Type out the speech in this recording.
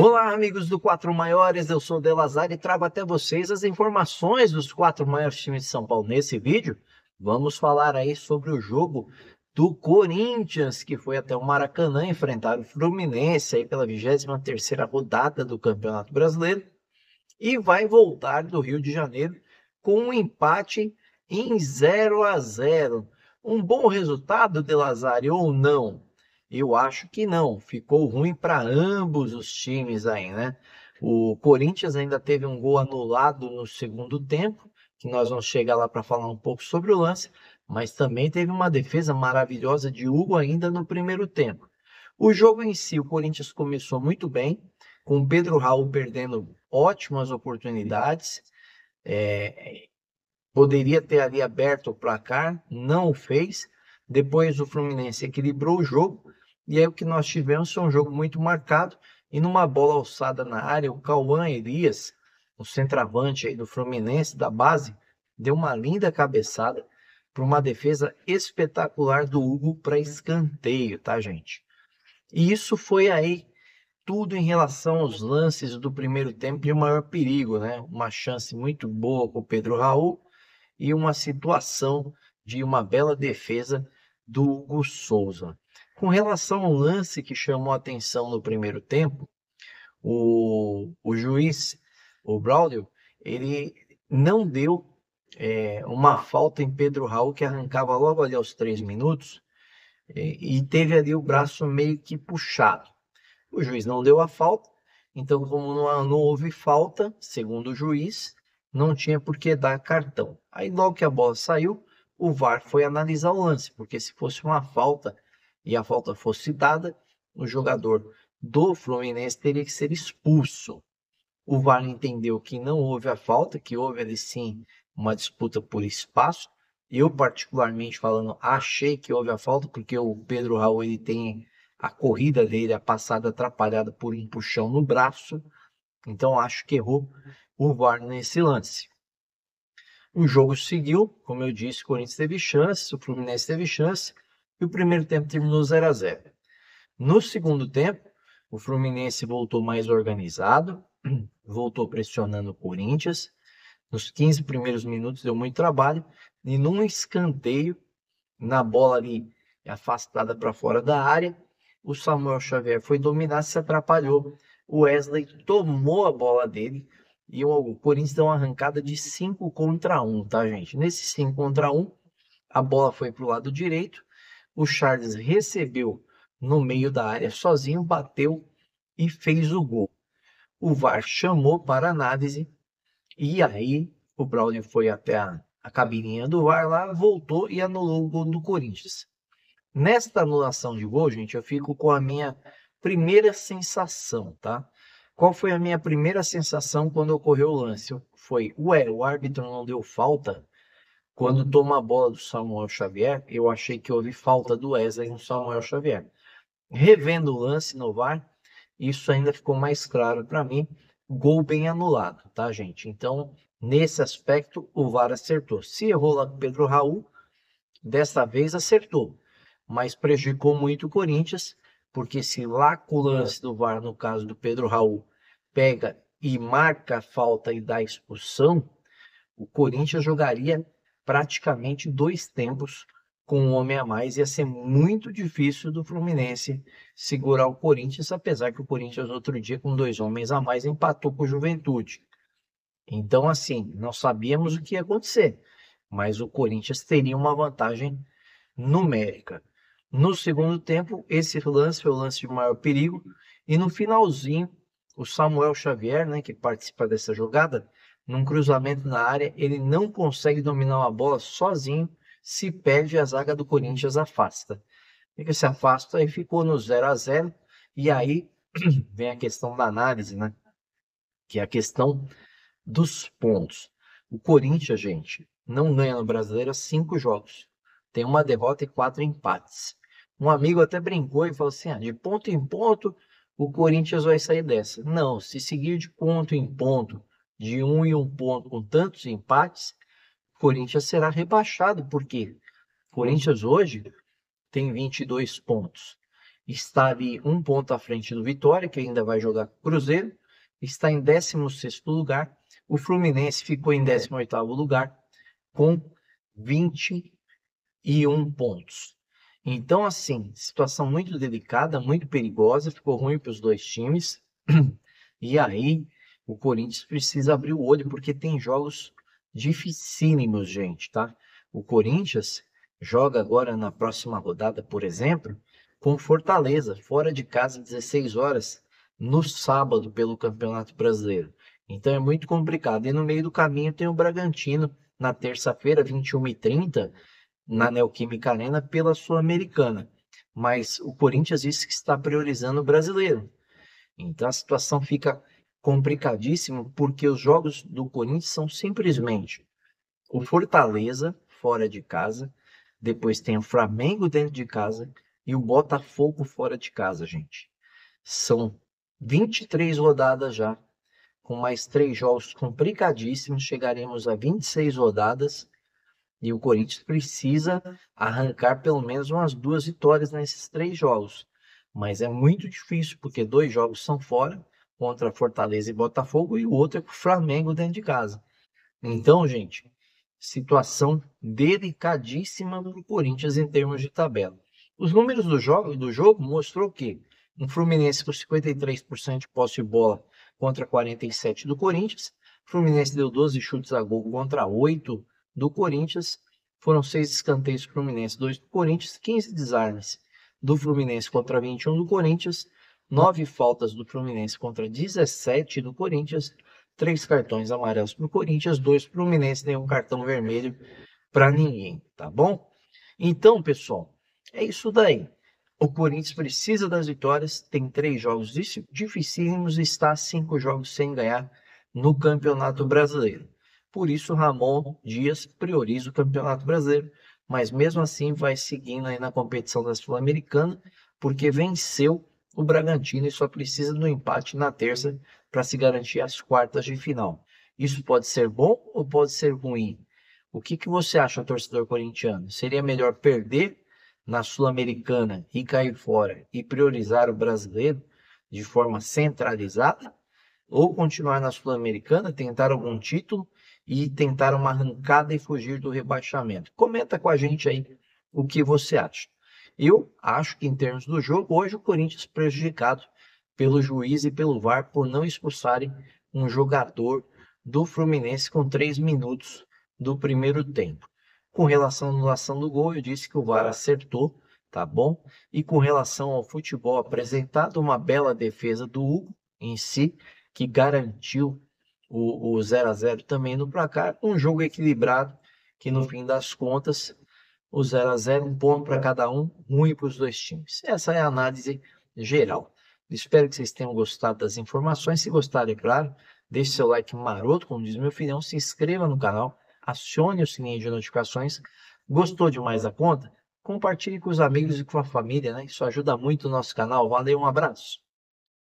Olá, amigos do Quatro Maiores, eu sou o Delazar e trago até vocês as informações dos quatro maiores times de São Paulo. Nesse vídeo, vamos falar aí sobre o jogo do Corinthians, que foi até o Maracanã enfrentar o Fluminense aí pela 23 rodada do Campeonato Brasileiro e vai voltar do Rio de Janeiro com um empate em 0 a 0. Um bom resultado, Delazar, ou não? Eu acho que não. Ficou ruim para ambos os times aí, né? O Corinthians ainda teve um gol anulado no segundo tempo, que nós vamos chegar lá para falar um pouco sobre o lance, mas também teve uma defesa maravilhosa de Hugo ainda no primeiro tempo. O jogo em si, o Corinthians começou muito bem, com Pedro Raul perdendo ótimas oportunidades. É, poderia ter ali aberto o placar, não o fez. Depois o Fluminense equilibrou o jogo e aí o que nós tivemos foi um jogo muito marcado. E numa bola alçada na área, o Cauã Elias, o centroavante aí do Fluminense, da base, deu uma linda cabeçada para uma defesa espetacular do Hugo para escanteio, tá, gente? E isso foi aí tudo em relação aos lances do primeiro tempo de maior perigo, né? Uma chance muito boa com o Pedro Raul e uma situação de uma bela defesa do Hugo Souza. Com relação ao lance que chamou atenção no primeiro tempo, o, o juiz, o Braulio, ele não deu é, uma falta em Pedro Raul que arrancava logo ali aos três minutos e, é, e teve ali o braço meio que puxado. O juiz não deu a falta, então, como não, não houve falta, segundo o juiz, não tinha por que dar cartão. Aí, logo que a bola saiu, o VAR foi analisar o lance, porque se fosse uma falta, e a falta fosse dada, o jogador do Fluminense teria que ser expulso. O VAR entendeu que não houve a falta, que houve ali sim uma disputa por espaço. Eu, particularmente falando, achei que houve a falta, porque o Pedro Raul ele tem a corrida dele, a passada atrapalhada por um puxão no braço. Então acho que errou o VAR nesse lance. O jogo seguiu, como eu disse, o Corinthians teve chance, o Fluminense teve chance e o primeiro tempo terminou 0 a 0. No segundo tempo, o Fluminense voltou mais organizado, voltou pressionando o Corinthians. Nos 15 primeiros minutos deu muito trabalho e num escanteio, na bola ali afastada para fora da área, o Samuel Xavier foi dominar, se atrapalhou. O Wesley tomou a bola dele e o Corinthians deu uma arrancada de 5 contra 1, um, tá, gente? Nesse 5 contra 1, um, a bola foi para o lado direito o Charles recebeu no meio da área sozinho, bateu e fez o gol. O VAR chamou para análise e aí o Braulio foi até a, a cabininha do VAR lá, voltou e anulou o gol do Corinthians. Nesta anulação de gol, gente, eu fico com a minha primeira sensação, tá? Qual foi a minha primeira sensação quando ocorreu o lance? Foi, ué, o árbitro não deu falta? Quando toma a bola do Samuel Xavier, eu achei que houve falta do Wesley no Samuel Xavier. Revendo o lance no VAR, isso ainda ficou mais claro para mim. Gol bem anulado, tá, gente? Então, nesse aspecto, o VAR acertou. Se errou lá com o Pedro Raul, dessa vez acertou, mas prejudicou muito o Corinthians, porque se lá o lance do VAR, no caso do Pedro Raul, pega e marca a falta e dá expulsão, o Corinthians jogaria praticamente dois tempos com um homem a mais. Ia ser muito difícil do Fluminense segurar o Corinthians, apesar que o Corinthians, outro dia, com dois homens a mais, empatou com o Juventude. Então, assim, não sabíamos o que ia acontecer, mas o Corinthians teria uma vantagem numérica. No segundo tempo, esse lance foi o lance de maior perigo, e no finalzinho, o Samuel Xavier, né, que participa dessa jogada, num cruzamento na área, ele não consegue dominar uma bola sozinho, se perde a zaga do Corinthians afasta. Ele se afasta e ficou no 0 a 0 e aí vem a questão da análise, né? Que é a questão dos pontos. O Corinthians, gente, não ganha no Brasileiro cinco jogos. Tem uma derrota e quatro empates. Um amigo até brincou e falou assim: ah, de ponto em ponto, o Corinthians vai sair dessa. Não, se seguir de ponto em ponto de um e um ponto, com tantos empates, Corinthians será rebaixado, porque Corinthians hoje tem 22 pontos. Está ali um ponto à frente do Vitória, que ainda vai jogar Cruzeiro. Está em 16º lugar. O Fluminense ficou em 18º lugar com 21 pontos. Então, assim, situação muito delicada, muito perigosa. Ficou ruim para os dois times. E aí, o Corinthians precisa abrir o olho, porque tem jogos dificílimos, gente, tá? O Corinthians joga agora na próxima rodada, por exemplo, com Fortaleza, fora de casa, 16 horas, no sábado, pelo Campeonato Brasileiro. Então é muito complicado. E no meio do caminho tem o Bragantino, na terça-feira, 21h30, na Neoquímica Arena, pela Sul-Americana. Mas o Corinthians disse que está priorizando o brasileiro. Então a situação fica complicadíssimo, porque os jogos do Corinthians são simplesmente o Fortaleza fora de casa, depois tem o Flamengo dentro de casa e o Botafogo fora de casa, gente. São 23 rodadas já, com mais três jogos complicadíssimos, chegaremos a 26 rodadas e o Corinthians precisa arrancar pelo menos umas duas vitórias nesses três jogos. Mas é muito difícil, porque dois jogos são fora contra Fortaleza e Botafogo e o outro é com o Flamengo dentro de casa. Então, gente, situação delicadíssima do Corinthians em termos de tabela. Os números do jogo, do jogo mostrou que um Fluminense com 53% de posse de bola contra 47 do Corinthians, Fluminense deu 12 chutes a gol contra 8 do Corinthians, foram 6 escanteios do Fluminense, 2 do Corinthians, 15 desarmes do Fluminense contra 21 do Corinthians, nove faltas do Fluminense contra 17 do Corinthians, três cartões amarelos para o Corinthians, dois para o Fluminense, nenhum cartão vermelho para ninguém, tá bom? Então, pessoal, é isso daí. O Corinthians precisa das vitórias, tem três jogos dificílimos e está cinco jogos sem ganhar no Campeonato Brasileiro. Por isso, Ramon Dias prioriza o Campeonato Brasileiro, mas mesmo assim vai seguindo aí na competição da Sul-Americana, porque venceu o Bragantino só precisa do empate na terça para se garantir as quartas de final. Isso pode ser bom ou pode ser ruim? O que, que você acha, torcedor corintiano? Seria melhor perder na Sul-Americana e cair fora e priorizar o brasileiro de forma centralizada? Ou continuar na Sul-Americana, tentar algum título e tentar uma arrancada e fugir do rebaixamento? Comenta com a gente aí o que você acha. Eu acho que, em termos do jogo, hoje o Corinthians é prejudicado pelo juiz e pelo VAR por não expulsarem um jogador do Fluminense com três minutos do primeiro tempo. Com relação à anulação do gol, eu disse que o VAR acertou, tá bom? E com relação ao futebol apresentado, uma bela defesa do Hugo em si, que garantiu o, 0 a 0 também no placar. Um jogo equilibrado que, no fim das contas, o 0 a 0 um ponto para cada um, ruim para os dois times. Essa é a análise geral. Espero que vocês tenham gostado das informações. Se gostarem, é claro, deixe seu like maroto, como diz meu filhão, se inscreva no canal, acione o sininho de notificações. Gostou demais da conta? Compartilhe com os amigos e com a família, né? Isso ajuda muito o nosso canal. Valeu, um abraço.